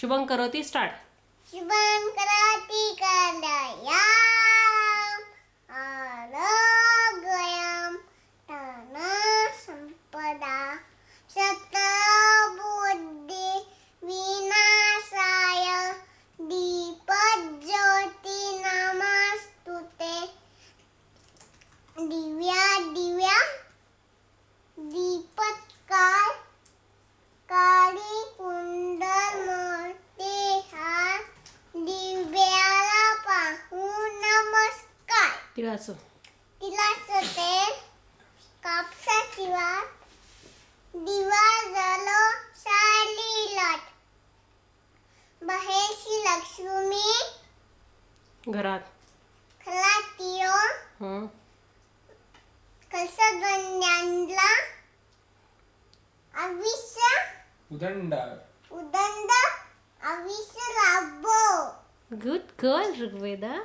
शुभम करोति स्टार्ट शुभम करोति कलयाम आरोग्यम धन संपदा सत्ता विनाशाय दीपज्योति नमस्तुते दिव्या तिळाचं तिळाचं तेल कापसा शिवा दिवा झालो साली लाट बहेशी लक्ष्मी घरात खलात तियो कसं गंड्यांना आविष्य उदंड उदंड आविष्य लाभो गुड गर्ल ऋग्वेदा